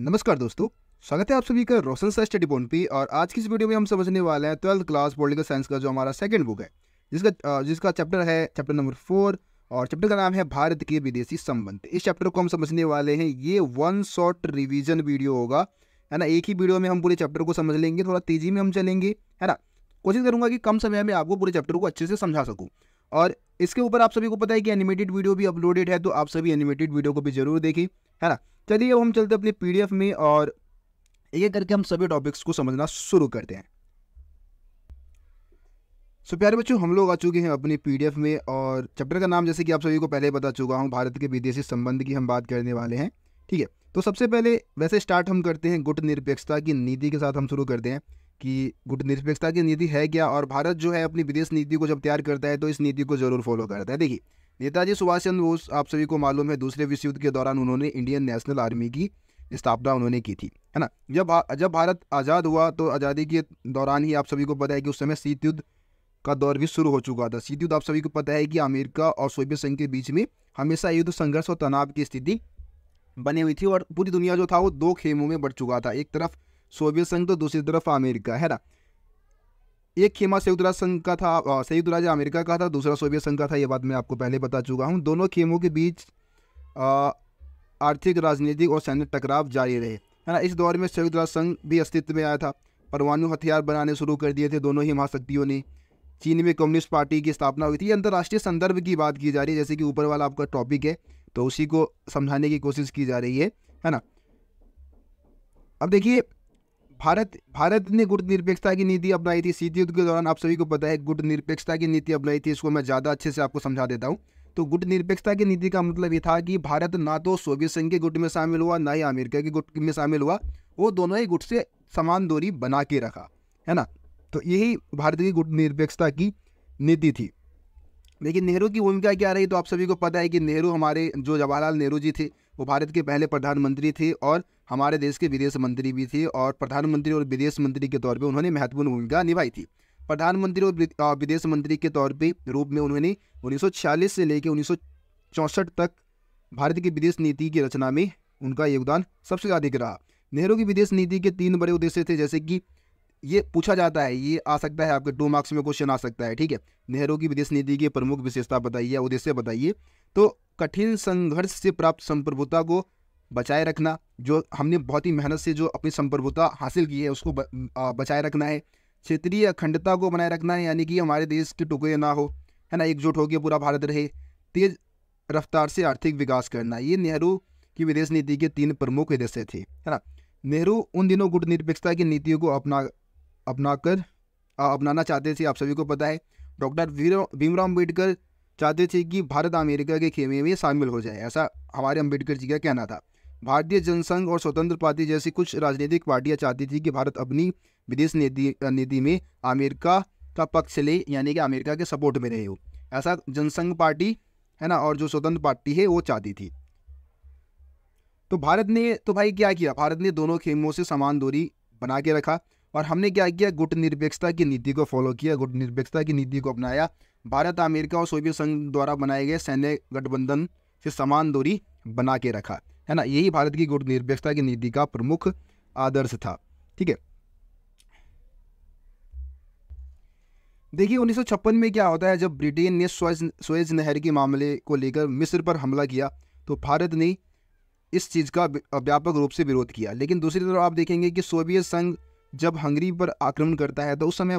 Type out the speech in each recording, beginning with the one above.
नमस्कार दोस्तों स्वागत है आप सभी का रोशन सर स्टडी पॉइंट पे और आज की इस वीडियो में हम समझने वाले हैं ट्वेल्थ क्लास पोलिटिकल साइंस का जो हमारा सेकंड बुक है जिसका जिसका चैप्टर है चैप्टर नंबर फोर और चैप्टर का नाम है भारत के विदेशी संबंध इस चैप्टर को हम समझने वाले हैं ये वन शॉर्ट रिविजन वीडियो होगा है ना एक ही वीडियो में हम पूरे चैप्टर को समझ लेंगे थोड़ा तेजी में हम चलेंगे है ना कोशिश करूंगा कि कम समय में आपको पूरे चैप्टर को अच्छे से समझा सकूँ और इसके ऊपर आप सभी को पता है कि एनिमेटेड वीडियो भी अपलोडेड है तो आप सभी एनिमेटेड वीडियो को भी जरूर देखिए है ना चलिए अब हम चलते अपने पी में और एक करके हम सभी टॉपिक्स को समझना शुरू करते हैं सो so, प्यारे बच्चों हम लोग आ चुके हैं अपने पीडीएफ में और चैप्टर का नाम जैसे कि आप सभी को पहले बता चुका हूँ भारत के विदेशी संबंध की हम बात करने वाले हैं ठीक है तो सबसे पहले वैसे स्टार्ट हम करते हैं गुट निरपेक्षता की नीति के साथ हम शुरू करते हैं कि गुट निरपेक्षता की नीति है क्या और भारत जो है अपनी विदेश नीति को जब तैयार करता है तो इस नीति को जरूर फॉलो करता है देखिए नेताजी सुभाष चंद्र बोस आप सभी को मालूम है दूसरे विश्व युद्ध के दौरान उन्होंने इंडियन नेशनल आर्मी की स्थापना उन्होंने की थी है ना जब जब भारत आज़ाद हुआ तो आज़ादी के दौरान ही आप सभी को पता है कि उस समय शीत युद्ध का दौर भी शुरू हो चुका था शीत युद्ध आप सभी को पता है कि अमेरिका और सोवियत संघ के बीच में हमेशा युद्ध संघर्ष और तनाव की स्थिति बनी हुई थी और पूरी दुनिया जो था वो दो खेमों में बढ़ चुका था एक तरफ सोवियत संघ तो दूसरी तरफ अमेरिका है ना एक खेमा संयुक्त राज्य संघ का था संयुक्त राज्य अमेरिका का था दूसरा सोवियत संघ का था ये बात मैं आपको पहले बता चुका हूँ दोनों खेमों के बीच आर्थिक राजनीतिक और सैन्य टकराव जारी रहे है ना इस दौर में संयुक्त राज्य संघ भी अस्तित्व में आया था परमाणु हथियार बनाने शुरू कर दिए थे दोनों ही महाशक्तियों ने चीन में कम्युनिस्ट पार्टी की स्थापना हुई थी ये अंतर्राष्ट्रीय संदर्भ की बात की जा रही है जैसे कि ऊपर वाला आपका टॉपिक है तो उसी को समझाने की कोशिश की जा रही है है ना अब देखिए भारत भारत ने गुट निरपेक्षता की नीति अपनाई थी सीधी युद्ध के दौरान आप सभी को पता है गुट निरपेक्षता की नीति अपनाई थी इसको मैं ज़्यादा अच्छे से आपको समझा देता हूँ तो गुट निरपेक्षता की नीति का मतलब ये था कि भारत ना तो सोवियत संघ के गुट में शामिल हुआ ना ही अमेरिका के गुट में शामिल हुआ वो दोनों ही गुट से समान दूरी बना के रखा है ना तो यही भारत की गुट निरपेक्षता की नीति थी लेकिन नेहरू की भूमिका क्या रही तो आप सभी को पता है कि नेहरू हमारे जो जवाहरलाल नेहरू जी थे वो भारत के पहले प्रधानमंत्री थे और हमारे देश के विदेश मंत्री भी थे और प्रधानमंत्री और विदेश मंत्री के तौर पर उन्होंने महत्वपूर्ण भूमिका निभाई थी प्रधानमंत्री और विदेश मंत्री के तौर पर रूप में उन्होंने उन्नीस से लेकर उन्नीस तक भारत की विदेश नीति की रचना में उनका योगदान सबसे अधिक रहा नेहरू की विदेश नीति के तीन बड़े उद्देश्य थे जैसे कि ये पूछा जाता है ये आ सकता है आपके टू मार्क्स में क्वेश्चन आ सकता है ठीक है नेहरू की विदेश नीति की प्रमुख विशेषता बताइए उद्देश्य बताइए तो कठिन संघर्ष से प्राप्त संप्रभुता को बचाए रखना जो हमने बहुत ही मेहनत से जो अपनी संप्रभुता हासिल की है उसको बचाए रखना है क्षेत्रीय अखंडता को बनाए रखना है यानी कि हमारे देश के टुकड़े ना हो है ना एकजुट होकर पूरा भारत रहे तेज रफ्तार से आर्थिक विकास करना ये नेहरू की विदेश नीति के तीन प्रमुख उद्देश्य थे है ना नेहरू उन दिनों गुट निरपेक्षता की नीतियों को अपना अपना कर अपनाना चाहते थे आप सभी को पता है डॉक्टर भीमराव अम्बेडकर चाहते थे कि भारत अमेरिका के खेमे में शामिल हो जाए ऐसा हमारे अम्बेडकर जी का कहना था भारतीय जनसंघ और स्वतंत्र पार्टी जैसी कुछ राजनीतिक पार्टियां चाहती थी कि भारत अपनी विदेश नीति नीति में अमेरिका का पक्ष ले यानी कि अमेरिका के सपोर्ट में रहे हो ऐसा जनसंघ पार्टी है ना और जो स्वतंत्र पार्टी है वो चाहती थी तो भारत ने तो भाई क्या किया भारत ने दोनों खेमों से समान दूरी बना के रखा और हमने क्या किया गुट निरपेक्षता की नीति को फॉलो किया गुट निरपेक्षता की नीति को अपनाया भारत अमेरिका और सोवियत संघ द्वारा बनाए गए सैन्य गठबंधन से समान दूरी बना के रखा है ना यही भारत की गुट निरपेक्षता की नीति का प्रमुख आदर्श था ठीक है देखिए 1956 में क्या होता है जब ब्रिटेन ने स्वेज स्वेज नहर के मामले को लेकर मिस्र पर हमला किया तो भारत ने इस चीज़ का व्यापक रूप से विरोध किया लेकिन दूसरी तरफ आप देखेंगे कि सोवियत संघ जब हंगरी पर आक्रमण करता है तो उस समय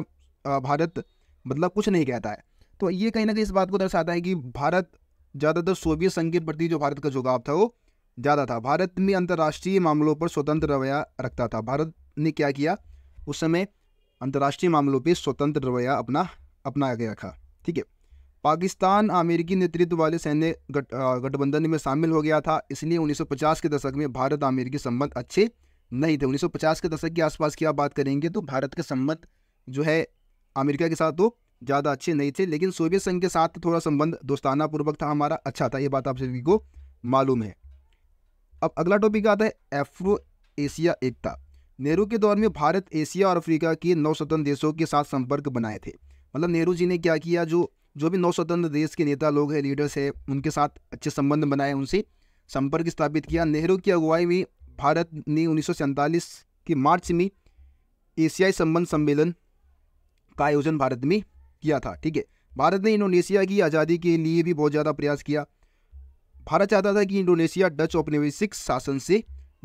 भारत मतलब कुछ नहीं कहता है तो ये कहीं ना कहीं इस बात को दर्शाता है कि भारत ज़्यादातर सोवियत संघ के प्रति जो भारत का झुकाव था वो ज़्यादा था भारत में अंतर्राष्ट्रीय मामलों पर स्वतंत्र रवैया रखता था भारत ने क्या किया उस समय अंतर्राष्ट्रीय मामलों पर स्वतंत्र रवैया अपना अपना के रखा ठीक है पाकिस्तान अमेरिकी नेतृत्व वाले सैन्य गठबंधन गट, में शामिल हो गया था इसलिए 1950 के दशक में भारत अमेरिकी संबंध अच्छे नहीं थे 1950 के दशक के आसपास की आप बात करेंगे तो भारत के संबंध जो है अमेरिका के साथ तो ज़्यादा अच्छे नहीं थे लेकिन सोवियत संघ के साथ थोड़ा संबंध दोस्ताना पूर्वक था हमारा अच्छा था ये बात आप सभी को मालूम है अब अगला टॉपिक आता है एफ्रो एशिया एकता नेहरू के दौर में भारत एशिया और अफ्रीका के नौ स्वतंत्र देशों के साथ संपर्क बनाए थे मतलब नेहरू जी ने क्या किया जो जो भी नौ स्वतंत्र देश के नेता लोग हैं लीडर्स हैं उनके साथ अच्छे संबंध बनाए उनसे संपर्क स्थापित किया नेहरू की अगुवाई में भारत ने उन्नीस के मार्च में एशियाई संबंध सम्मेलन का आयोजन भारत में किया था ठीक है भारत ने इंडोनेशिया की आज़ादी के लिए भी बहुत ज़्यादा प्रयास किया भारत चाहता था कि इंडोनेशिया डच औपनिवेशिक शासन से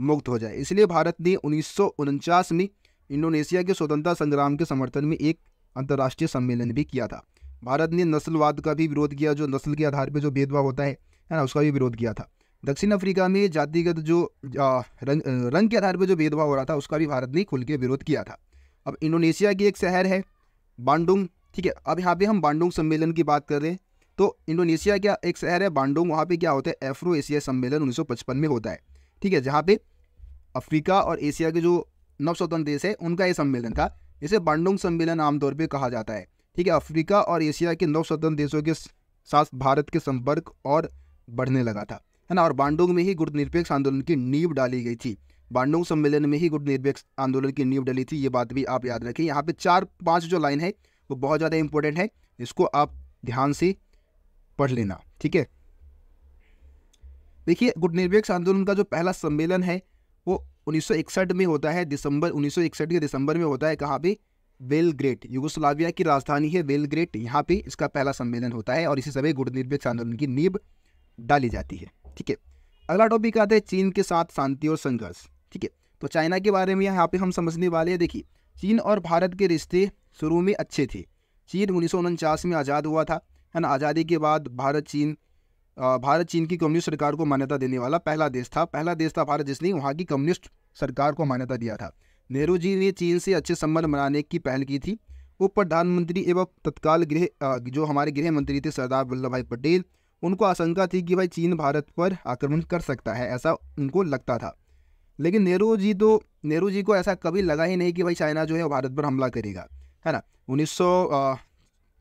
मुक्त हो जाए इसलिए भारत ने उन्नीस में इंडोनेशिया के स्वतंत्रता संग्राम के समर्थन में एक अंतर्राष्ट्रीय सम्मेलन भी किया था भारत ने नस्लवाद का भी विरोध किया जो नस्ल के आधार पर जो भेदभाव होता है है ना उसका भी विरोध किया था दक्षिण अफ्रीका में जातिगत जो रंग रंग के आधार पर जो भेदभाव हो रहा था उसका भी भारत ने खुल के विरोध किया था अब इंडोनेशिया की एक शहर है बांडुंग ठीक है अब यहाँ पे हम बांडुंग सम्मेलन की बात कर रहे हैं तो इंडोनेशिया का एक शहर है बांडुंग वहाँ पे क्या होता है एफ्रो एशिया सम्मेलन 1955 में होता है ठीक है जहाँ पे अफ्रीका और एशिया के जो नव स्वतंत्र देश है उनका ये सम्मेलन था इसे बांडुंग सम्मेलन आमतौर पर कहा जाता है ठीक है अफ्रीका और एशिया के नव स्वतंत्र देशों के साथ भारत के संपर्क और बढ़ने लगा था है ना और बांडोंग में ही निरपेक्ष आंदोलन की नींव डाली गई थी बांडोंग सम्मेलन में ही निरपेक्ष आंदोलन की नींव डाली थी ये बात भी आप याद रखें यहाँ पे चार पाँच जो लाइन है वो बहुत ज़्यादा इंपॉर्टेंट है इसको आप ध्यान से पढ़ लेना ठीक है देखिए निरपेक्ष आंदोलन का जो पहला सम्मेलन है वो उन्नीस में होता है दिसंबर उन्नीस के दिसंबर में होता है कहाँ पे वेलग्रेट युगोस्लाविया की राजधानी है वेलग्रेट यहाँ पे इसका पहला सम्मेलन होता है और इसी समय निरपेक्ष आंदोलन की नींव डाली जाती है ठीक है अगला टॉपिक आता है चीन के साथ शांति और संघर्ष ठीक है तो चाइना के बारे में यहाँ पे हम समझने वाले हैं देखिए चीन और भारत के रिश्ते शुरू में अच्छे थे चीन उन्नीस में आज़ाद हुआ था है ना आज़ादी के बाद भारत चीन भारत चीन की कम्युनिस्ट सरकार को मान्यता देने वाला पहला देश था पहला देश था भारत जिसने वहाँ की कम्युनिस्ट सरकार को मान्यता दिया था नेहरू जी ने चीन से अच्छे संबंध बनाने की पहल की थी उप प्रधानमंत्री एवं तत्काल गृह जो हमारे गृह मंत्री थे सरदार वल्लभ भाई पटेल उनको आशंका थी कि भाई चीन भारत पर आक्रमण कर सकता है ऐसा उनको लगता था लेकिन नेहरू जी तो नेहरू जी को ऐसा कभी लगा ही नहीं कि भाई चाइना जो है भारत पर हमला करेगा है ना उन्नीस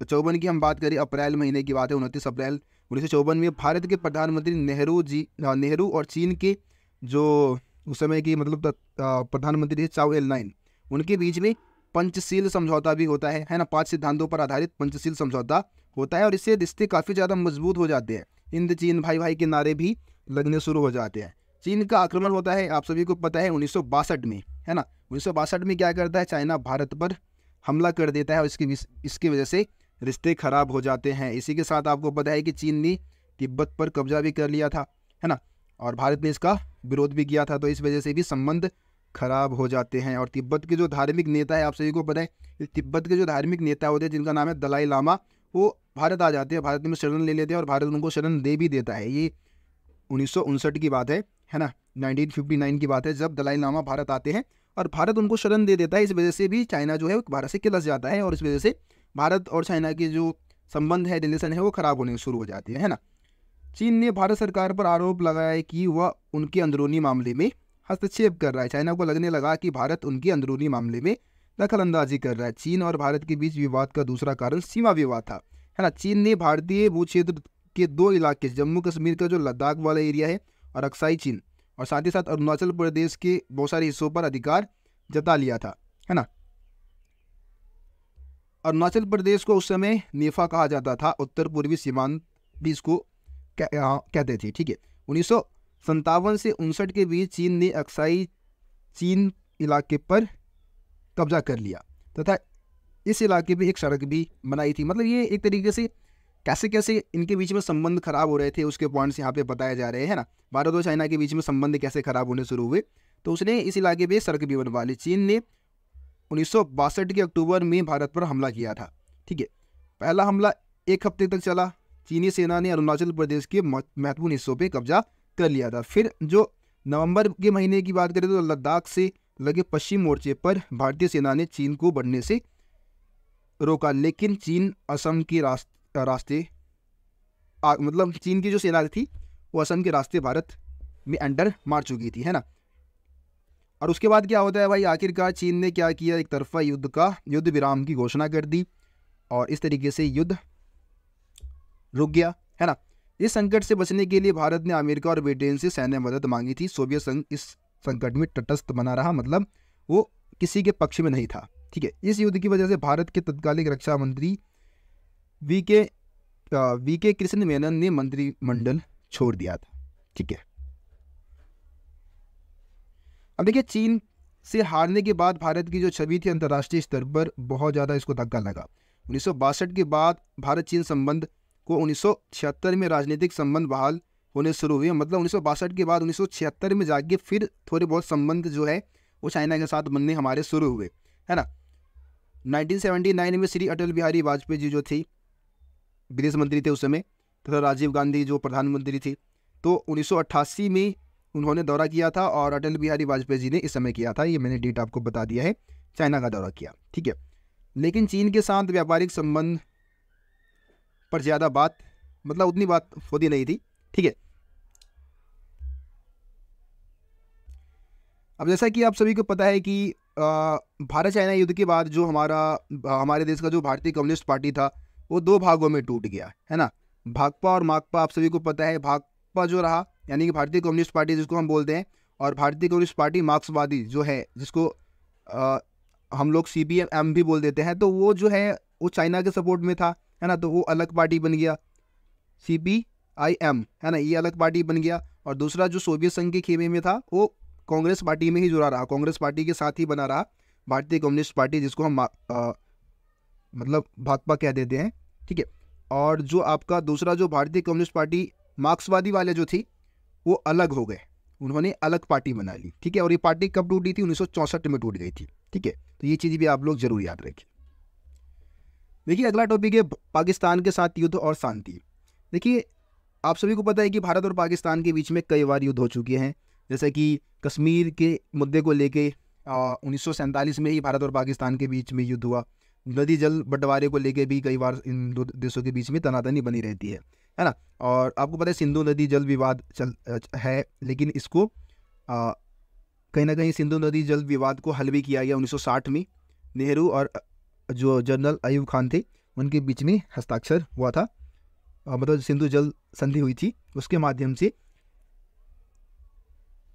चौवन की हम बात करें अप्रैल महीने की बात है उनतीस अप्रैल उन्नीस में भारत के प्रधानमंत्री नेहरू जी नेहरू और चीन के जो उस समय की मतलब प्रधानमंत्री थे चाओ एल नाइन उनके बीच में पंचशील समझौता भी होता है है ना पांच सिद्धांतों पर आधारित पंचशील समझौता होता है और इससे रिश्ते काफ़ी ज़्यादा मजबूत हो जाते हैं हिंद चीन भाई भाई के नारे भी लगने शुरू हो जाते हैं चीन का आक्रमण होता है आप सभी को पता है उन्नीस में है ना उन्नीस में क्या करता है चाइना भारत पर हमला कर देता है और इसकी इसकी वजह से रिश्ते खराब हो जाते हैं इसी के साथ आपको पता है कि चीन ने तिब्बत पर कब्जा भी कर लिया था है ना और भारत ने इसका विरोध भी किया था तो इस वजह से भी संबंध खराब हो जाते हैं और तिब्बत के जो धार्मिक नेता है आप सभी को पता है तिब्बत के जो धार्मिक नेता होते हैं जिनका नाम है दलाई लामा वो भारत आ जाते हैं भारत में शरण ले लेते हैं और भारत उनको शरण दे भी देता है ये उन्नीस की बात है है ना 1959 की बात है जब दलाई लामा भारत आते हैं और भारत उनको शरण दे देता है इस वजह से भी चाइना जो है भारत से किलस जाता है और इस वजह से भारत और चाइना के जो संबंध है रिलेशन है वो ख़राब होने शुरू हो जाती है, है ना चीन ने भारत सरकार पर आरोप लगाया कि वह उनके अंदरूनी मामले में हस्तक्षेप कर रहा है चाइना को लगने लगा कि भारत उनके अंदरूनी मामले में अंदाजी कर रहा है चीन और भारत के बीच विवाद का दूसरा कारण सीमा विवाद था है ना चीन ने भारतीय भू क्षेत्र के दो इलाके जम्मू कश्मीर का जो लद्दाख वाला एरिया है और अक्साई चीन और साथ ही साथ अरुणाचल प्रदेश के बहुत सारे हिस्सों पर अधिकार जता लिया था है ना अरुणाचल प्रदेश को उस समय नेफा कहा जाता था उत्तर पूर्वी सीमांत भी इसको कहते थे ठीक है उन्नीस संतावन से उनसठ के बीच चीन ने अक्साई चीन इलाके पर कब्जा कर लिया तथा इस इलाके पर एक सड़क भी बनाई थी मतलब ये एक तरीके से कैसे कैसे इनके बीच में संबंध खराब हो रहे थे उसके पॉइंट्स यहाँ पे बताए जा रहे हैं ना भारत और चाइना के बीच में संबंध कैसे खराब होने शुरू हुए तो उसने इस इलाके पर सड़क भी बनवा ली चीन ने उन्नीस के अक्टूबर में भारत पर हमला किया था ठीक है पहला हमला एक हफ्ते तक चला चीनी सेना ने अरुणाचल प्रदेश के महत्वपूर्ण हिस्सों पर कब्जा कर लिया था फिर जो नवंबर के महीने की बात करें तो लद्दाख से लगे पश्चिम मोर्चे पर भारतीय सेना ने चीन को बढ़ने से रोका लेकिन चीन असम के रास्ते रास्ते आ, मतलब चीन की जो सेना थी वो असम के रास्ते भारत में एंटर मार चुकी थी है ना और उसके बाद क्या होता है भाई आखिरकार चीन ने क्या किया एक तरफा युद्ध का युद्ध विराम की घोषणा कर दी और इस तरीके से युद्ध रुक गया है ना इस संकट से बचने के लिए भारत ने अमेरिका और ब्रिटेन से सैन्य मदद मांगी थी सोवियत संघ इस संकट में तटस्थ बना रहा मतलब वो किसी के पक्ष में नहीं था ठीक है इस युद्ध की वजह से भारत के तत्कालीन रक्षा मंत्री वी के वी के कृष्ण मेनन ने मंत्रिमंडल छोड़ दिया था ठीक है अब देखिए चीन से हारने के बाद भारत की जो छवि थी अंतर्राष्ट्रीय स्तर पर बहुत ज़्यादा इसको धक्का लगा उन्नीस के बाद भारत चीन संबंध को उन्नीस में राजनीतिक संबंध बहाल होने शुरू हुए मतलब उन्नीस के बाद उन्नीस में जाके फिर थोड़े बहुत संबंध जो है वो चाइना के साथ बनने हमारे शुरू हुए है ना 1979 में श्री अटल बिहारी वाजपेयी जी जो थी विदेश मंत्री थे उस समय तथा राजीव गांधी जो प्रधानमंत्री थी तो 1988 में उन्होंने दौरा किया था और अटल बिहारी वाजपेयी जी ने इस समय किया था ये मैंने डेट आपको बता दिया है चाइना का दौरा किया ठीक है लेकिन चीन के साथ व्यापारिक संबंध पर ज़्यादा बात मतलब उतनी बात होती नहीं थी ठीक है अब जैसा कि आप सभी को पता है कि भारत चाइना युद्ध के बाद जो हमारा हमारे देश का जो भारतीय कम्युनिस्ट पार्टी था वो दो भागों में टूट गया है ना भाकपा और माकपा आप सभी को पता है भाकपा जो रहा यानी कि भारतीय कम्युनिस्ट पार्टी जिसको हम बोलते हैं और भारतीय कम्युनिस्ट पार्टी मार्क्सवादी जो है जिसको आ, हम लोग सी भी बोल देते हैं तो वो जो है वो चाइना के सपोर्ट में था है ना तो वो अलग पार्टी बन गया सी पी आई एम है ना ये अलग पार्टी बन गया और दूसरा जो सोवियत संघ के खेमे में था वो कांग्रेस पार्टी में ही जुड़ा रहा कांग्रेस पार्टी के साथ ही बना रहा भारतीय कम्युनिस्ट पार्टी जिसको हम आ, मतलब भाजपा कह देते हैं ठीक है और जो आपका दूसरा जो भारतीय कम्युनिस्ट पार्टी मार्क्सवादी वाले जो थी वो अलग हो गए उन्होंने अलग पार्टी बना ली ठीक है और ये पार्टी कब टूटी थी उन्नीस में टूट गई थी ठीक है तो ये चीज़ भी आप लोग जरूर याद रखें देखिए अगला टॉपिक है पाकिस्तान के साथ युद्ध और शांति देखिए आप सभी को पता है कि भारत और पाकिस्तान के बीच में कई बार युद्ध हो चुके हैं जैसे कि कश्मीर के मुद्दे को लेके उन्नीस में ही भारत और पाकिस्तान के बीच में युद्ध हुआ नदी जल बंटवारे को लेके भी कई बार इन दो देशों के बीच में तनातनी बनी रहती है है ना और आपको पता है सिंधु नदी जल विवाद चल है लेकिन इसको कहीं ना कहीं सिंधु नदी जल विवाद को हल भी किया गया 1960 में नेहरू और जो जनरल अयूब खान थे उनके बीच में हस्ताक्षर हुआ था मतलब सिंधु जल संधि हुई थी उसके माध्यम से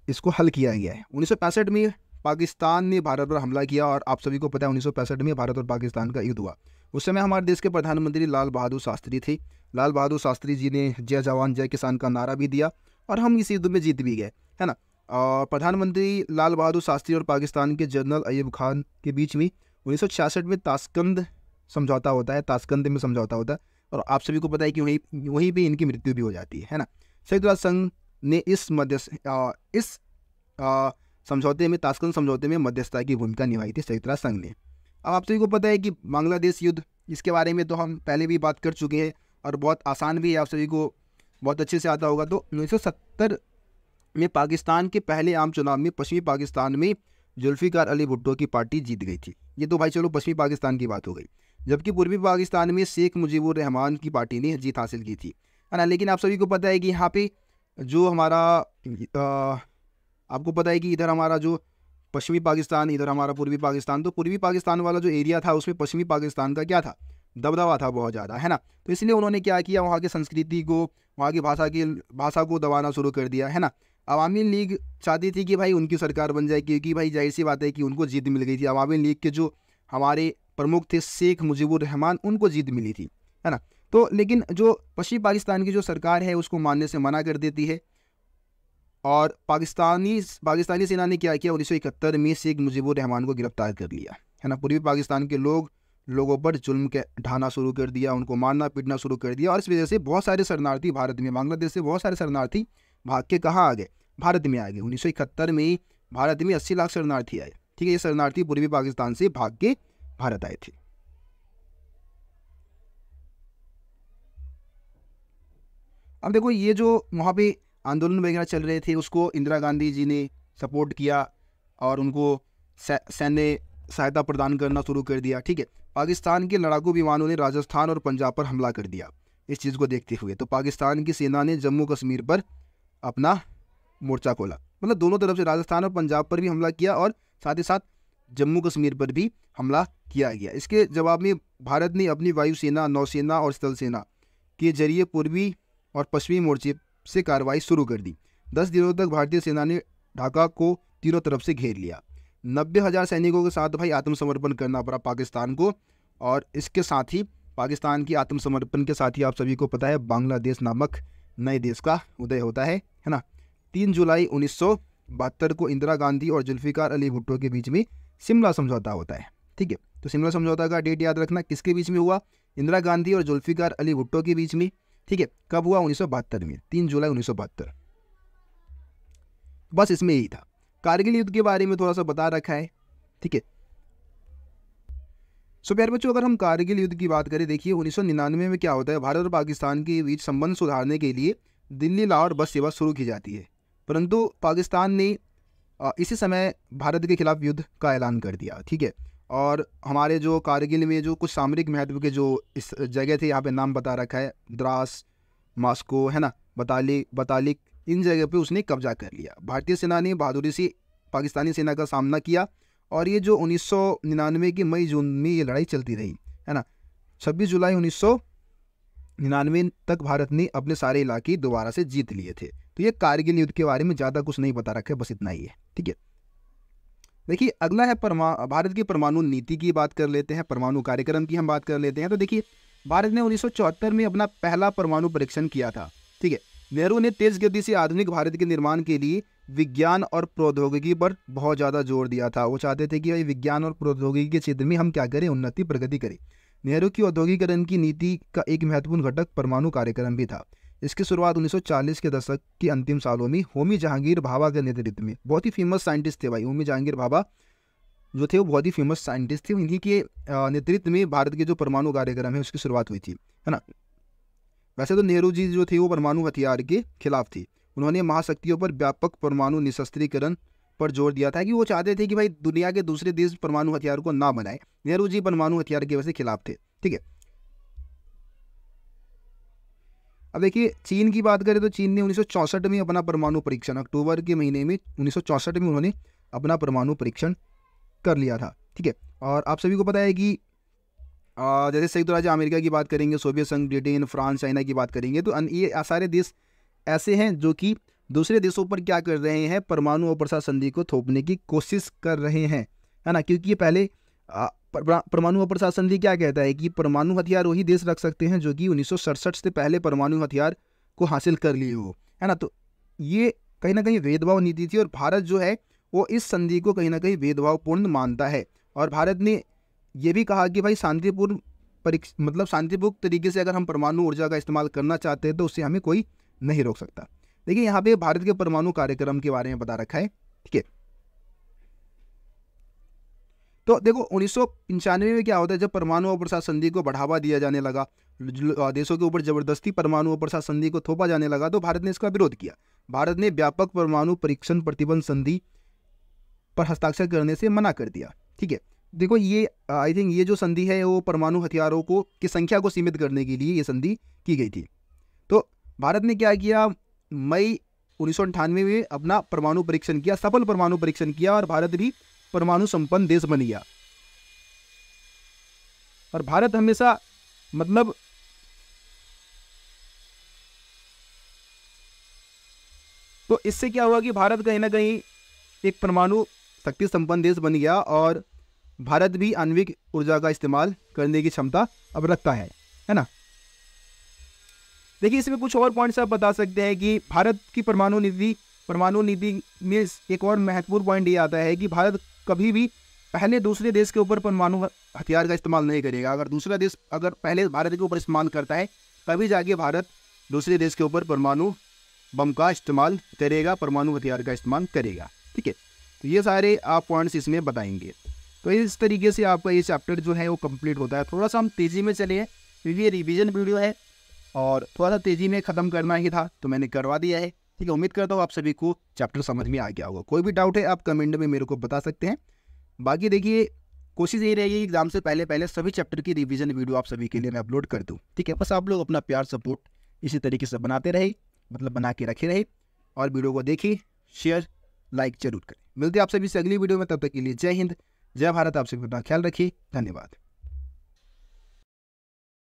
इसको हल किया गया है उन्नीस में पाकिस्तान ने भारत पर हमला किया और आप सभी को पता है उन्नीस में भारत और पाकिस्तान का युद्ध हुआ उस समय हमारे देश के प्रधानमंत्री लाल बहादुर शास्त्री थे लाल बहादुर शास्त्री जी ने जय जवान जय किसान का नारा भी दिया और हम इस युद्ध में जीत भी गए है ना प्रधानमंत्री लाल बहादुर शास्त्री और पाकिस्तान के जनरल अयूब खान के बीच में उन्नीस में ताशकंद समझौता होता है ताशकंद में समझौता होता है और आप सभी को पता है कि वहीं वहीं भी इनकी मृत्यु भी हो जाती है है ना संयुक्त राष्ट्र संघ ने इस मध्यस्थ इस समझौते में ताशकंद समझौते में मध्यस्थता की भूमिका निभाई थी संयुक्त राष्ट्र संघ ने अब आप सभी को पता है कि बांग्लादेश युद्ध इसके बारे में तो हम पहले भी बात कर चुके हैं और बहुत आसान भी है आप सभी को बहुत अच्छे से आता होगा तो उन्नीस में पाकिस्तान के पहले आम चुनाव में पश्चिमी पाकिस्तान में जुल्फ़िकार अली भुट्टो की पार्टी जीत गई थी ये तो भाई चलो पश्चिमी पाकिस्तान की बात हो गई जबकि पूर्वी पाकिस्तान में शेख मुजीबुर रहमान की पार्टी ने जीत हासिल की थी है ना लेकिन आप सभी को पता है कि यहाँ पे जो हमारा आ, आपको पता है कि इधर हमारा जो पश्चिमी पाकिस्तान इधर हमारा पूर्वी पाकिस्तान तो पूर्वी पाकिस्तान वाला जो एरिया था उसमें पश्चिमी पाकिस्तान का क्या था दबदबा था बहुत ज़्यादा है ना तो इसलिए उन्होंने क्या किया वहाँ की संस्कृति को वहाँ की भाषा की भाषा को दबाना शुरू कर दिया है ना अवामी लीग चाहती थी कि भाई उनकी सरकार बन जाए क्योंकि भाई जाहिर सी बात है कि उनको जीत मिल गई थी अवामी लीग के जो हमारे प्रमुख थे शेख मुजीबुर रहमान उनको जीत मिली थी है ना तो लेकिन जो पश्चिम पाकिस्तान की जो सरकार है उसको मानने से मना कर देती है और पाकिस्तानी पाकिस्तानी सेना ने क्या किया उन्नीस सौ इकहत्तर में शेख मुजीबुर रहमान को गिरफ्तार कर लिया है ना पूर्वी पाकिस्तान के लोग लोगों पर जुल्म के ढाना शुरू कर दिया उनको मारना पीटना शुरू कर दिया और इस वजह से बहुत सारे शरणार्थी भारत में बांग्लादेश से बहुत सारे शरणार्थी भाग के कहाँ आ गए भारत में आ गए उन्नीस में भारत में अस्सी लाख शरणार्थी आए ठीक है ये शरणार्थी पूर्वी पाकिस्तान से भाग के भारत आए थे अब देखो ये जो वहाँ पे आंदोलन वगैरह चल रहे थे उसको इंदिरा गांधी जी ने सपोर्ट किया और उनको सैन्य सहायता प्रदान करना शुरू कर दिया ठीक है पाकिस्तान के लड़ाकू विमानों ने राजस्थान और पंजाब पर हमला कर दिया इस चीज़ को देखते हुए तो पाकिस्तान की सेना ने जम्मू कश्मीर पर अपना मोर्चा खोला मतलब दोनों तरफ से राजस्थान और पंजाब पर भी हमला किया और साथ ही साथ जम्मू कश्मीर पर भी हमला किया गया इसके जवाब में भारत ने अपनी वायुसेना नौसेना और स्थल सेना के जरिए पूर्वी और पश्चिमी मोर्चे से कार्रवाई शुरू कर दी दस दिनों तक भारतीय सेना ने ढाका को तीनों तरफ से घेर लिया नब्बे हज़ार सैनिकों के साथ भाई आत्मसमर्पण करना पड़ा पाकिस्तान को और इसके साथ ही पाकिस्तान की आत्मसमर्पण के साथ ही आप सभी को पता है बांग्लादेश नामक नए देश का उदय होता है है ना तीन जुलाई उन्नीस को इंदिरा गांधी और जुल्फ़िकार अली भुट्टो के बीच में शिमला समझौता होता है ठीक है तो शिमला समझौता का डेट याद रखना किसके बीच में हुआ इंदिरा गांधी और जुल्फ़िकार अली भुट्टो के बीच में ठीक है कब हुआ उन्नीस में तीन जुलाई उन्नीस बस इसमें यही था कारगिल युद्ध के बारे में थोड़ा सा बता रखा है ठीक है सो प्यारे बच्चों अगर हम कारगिल युद्ध की बात करें देखिए उन्नीस में क्या होता है भारत और पाकिस्तान के बीच संबंध सुधारने के लिए दिल्ली लाहौर बस सेवा शुरू की जाती है परंतु पाकिस्तान ने इसी समय भारत के खिलाफ युद्ध का ऐलान कर दिया ठीक है और हमारे जो कारगिल में जो कुछ सामरिक महत्व के जो इस जगह थे यहाँ पे नाम बता रखा है द्रास मास्को है ना बताली बतालिक इन जगह पे उसने कब्जा कर लिया भारतीय सेना ने बहादुरी से पाकिस्तानी सेना का सामना किया और ये जो उन्नीस की मई जून में ये लड़ाई चलती रही है ना 26 जुलाई उन्नीस निन्यानवे तक भारत ने अपने सारे इलाके दोबारा से जीत लिए थे तो ये कारगिल युद्ध के बारे में ज़्यादा कुछ नहीं बता रखे बस इतना ही है ठीक है देखिए अगला है परमा भारत की परमाणु नीति की बात कर लेते हैं परमाणु कार्यक्रम की हम बात कर लेते हैं तो देखिए भारत ने उन्नीस में अपना पहला परमाणु परीक्षण किया था ठीक है नेहरू ने तेज गति से आधुनिक भारत के निर्माण के लिए विज्ञान और प्रौद्योगिकी पर बहुत ज़्यादा जोर दिया था वो चाहते थे कि भाई विज्ञान और प्रौद्योगिकी के क्षेत्र में हम क्या करें उन्नति प्रगति करें नेहरू की औद्योगिकरण की नीति का एक महत्वपूर्ण घटक परमाणु कार्यक्रम भी था इसकी शुरुआत 1940 के दशक के अंतिम सालों में होमी जहांगीर भाभा के नेतृत्व में बहुत ही फेमस साइंटिस्ट थे भाई होमी जहांगीर भाभा जो थे वो बहुत ही फेमस साइंटिस्ट थे इन्हीं के नेतृत्व में भारत के जो परमाणु कार्यक्रम है उसकी शुरुआत हुई थी है ना वैसे तो नेहरू जी जो थे वो परमाणु हथियार के खिलाफ थे उन्होंने महाशक्तियों पर व्यापक परमाणु निशस्त्रीकरण पर जोर दिया था कि वो चाहते थे कि भाई दुनिया के दूसरे देश परमाणु हथियार को ना बनाए नेहरू जी परमाणु हथियार के वजह से खिलाफ थे ठीक है अब देखिए चीन की बात करें तो चीन ने 1964 में अपना परमाणु परीक्षण अक्टूबर के महीने में उन्नीस में उन्होंने अपना परमाणु परीक्षण कर लिया था ठीक है और आप सभी को पता है कि जैसे संयुक्त राज्य अमेरिका की बात करेंगे सोवियत संघ ब्रिटेन फ्रांस चाइना की बात करेंगे तो ये सारे देश ऐसे हैं जो कि दूसरे देशों पर क्या कर रहे हैं परमाणु अप्रसार संधि को थोपने की कोशिश कर रहे हैं है ना क्योंकि ये पहले परमाणु अप्रसार संधि क्या कहता है कि परमाणु हथियार वही देश रख सकते हैं जो कि उन्नीस से पहले परमाणु हथियार को हासिल कर लिए हो है ना तो ये कहीं ना कहीं भेदभाव नीति थी और भारत जो है वो इस संधि को कहीं ना कहीं भेदभावपूर्ण मानता है और भारत ने ये भी कहा कि भाई शांतिपूर्ण परीक्ष मतलब शांतिपूर्ण तरीके से अगर हम परमाणु ऊर्जा का इस्तेमाल करना चाहते हैं तो उससे हमें कोई नहीं रोक सकता देखिए यहां पे भारत के परमाणु कार्यक्रम के बारे में बता रखा है ठीक है तो देखो उन्नीस में क्या होता है जब परमाणु प्रसाद संधि को बढ़ावा दिया जाने लगा देशों के ऊपर जबरदस्ती परमाणु प्रसाद संधि को थोपा जाने लगा तो भारत ने इसका विरोध किया भारत ने व्यापक परमाणु परीक्षण प्रतिबंध संधि पर हस्ताक्षर करने से मना कर दिया ठीक है देखो ये आई थिंक ये जो संधि है वो परमाणु हथियारों को की संख्या को सीमित करने के लिए ये संधि की गई थी भारत ने क्या किया मई उन्नीस में अपना परमाणु परीक्षण किया सफल परमाणु परीक्षण किया और भारत भी परमाणु संपन्न देश बन गया और भारत हमेशा मतलब तो इससे क्या हुआ कि भारत कहीं ना कहीं एक परमाणु शक्ति संपन्न देश बन गया और भारत भी आणविक ऊर्जा का इस्तेमाल करने की क्षमता अब रखता है है ना देखिए इसमें कुछ और पॉइंट्स आप बता सकते हैं कि भारत की परमाणु नीति परमाणु नीति में एक और महत्वपूर्ण पॉइंट ये आता है कि भारत कभी भी पहले दूसरे देश के ऊपर परमाणु हथियार का इस्तेमाल नहीं करेगा अगर दूसरा देश अगर पहले भारत के ऊपर इस्तेमाल करता है तभी जाके भारत दूसरे देश के ऊपर परमाणु बम का इस्तेमाल करेगा परमाणु हथियार का इस्तेमाल करेगा ठीक है तो ये सारे आप पॉइंट्स इसमें बताएंगे तो इस तरीके से आपका ये चैप्टर जो है वो कंप्लीट होता है थोड़ा सा हम तेज़ी में चले क्योंकि ये रिविज़न वीडियो है और थोड़ा सा तेज़ी में ख़त्म करना ही था तो मैंने करवा दिया है ठीक है उम्मीद करता हूँ आप सभी को चैप्टर समझ में आ गया होगा कोई भी डाउट है आप कमेंट में मेरे को बता सकते हैं बाकी देखिए कोशिश यही रहेगी एग्जाम से पहले पहले सभी चैप्टर की रिवीजन वीडियो आप सभी के लिए मैं अपलोड कर दूँ ठीक है बस आप लोग अपना प्यार सपोर्ट इसी तरीके से बनाते रहे मतलब बना के रखे रहे और वीडियो को देखिए शेयर लाइक जरूर करें मिलते हैं आप सभी से अगली वीडियो में तब तक के लिए जय हिंद जय भारत आप सभी अपना ख्याल रखिए धन्यवाद